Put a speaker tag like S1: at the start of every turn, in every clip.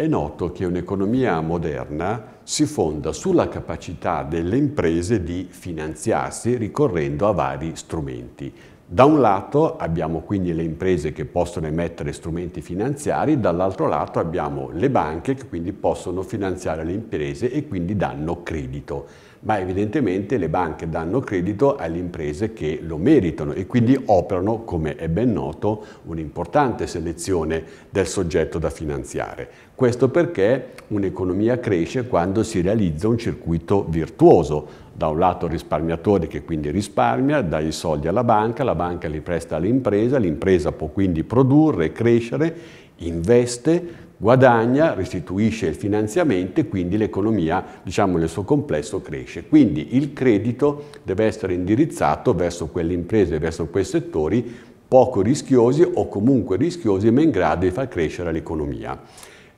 S1: È noto che un'economia moderna si fonda sulla capacità delle imprese di finanziarsi ricorrendo a vari strumenti, da un lato abbiamo quindi le imprese che possono emettere strumenti finanziari, dall'altro lato abbiamo le banche che quindi possono finanziare le imprese e quindi danno credito. Ma evidentemente le banche danno credito alle imprese che lo meritano e quindi operano, come è ben noto, un'importante selezione del soggetto da finanziare. Questo perché un'economia cresce quando si realizza un circuito virtuoso da un lato il risparmiatore che quindi risparmia, dà i soldi alla banca, la banca li presta all'impresa, l'impresa può quindi produrre, crescere, investe, guadagna, restituisce il finanziamento e quindi l'economia, diciamo, nel suo complesso cresce. Quindi il credito deve essere indirizzato verso quelle imprese, verso quei settori poco rischiosi o comunque rischiosi ma in grado di far crescere l'economia.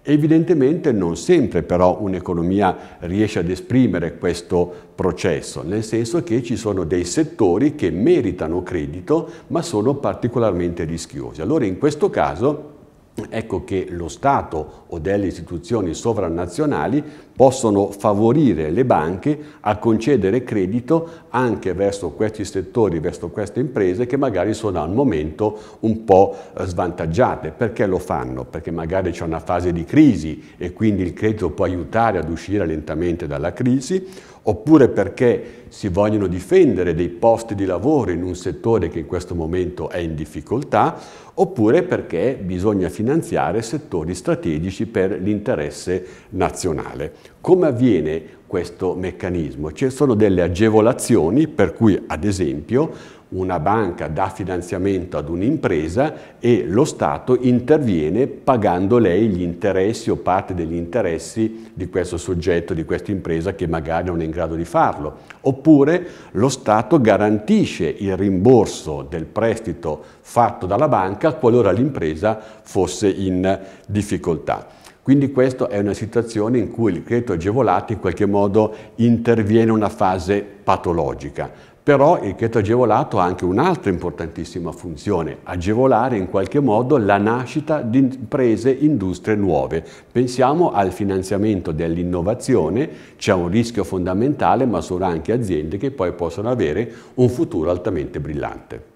S1: Evidentemente non sempre però un'economia riesce ad esprimere questo processo, nel senso che ci sono dei settori che meritano credito ma sono particolarmente rischiosi. Allora in questo caso Ecco che lo Stato o delle istituzioni sovranazionali possono favorire le banche a concedere credito anche verso questi settori, verso queste imprese che magari sono al momento un po' eh, svantaggiate. Perché lo fanno? Perché magari c'è una fase di crisi e quindi il credito può aiutare ad uscire lentamente dalla crisi, oppure perché si vogliono difendere dei posti di lavoro in un settore che in questo momento è in difficoltà, oppure perché bisogna finanziare settori strategici per l'interesse nazionale. Come avviene questo meccanismo. Ci sono delle agevolazioni per cui, ad esempio, una banca dà finanziamento ad un'impresa e lo Stato interviene pagando lei gli interessi o parte degli interessi di questo soggetto, di questa impresa che magari non è in grado di farlo. Oppure lo Stato garantisce il rimborso del prestito fatto dalla banca qualora l'impresa fosse in difficoltà. Quindi questa è una situazione in cui il credito agevolato in qualche modo interviene una fase patologica. Però il credito agevolato ha anche un'altra importantissima funzione, agevolare in qualche modo la nascita di imprese, industrie nuove. Pensiamo al finanziamento dell'innovazione, c'è un rischio fondamentale, ma sono anche aziende che poi possono avere un futuro altamente brillante.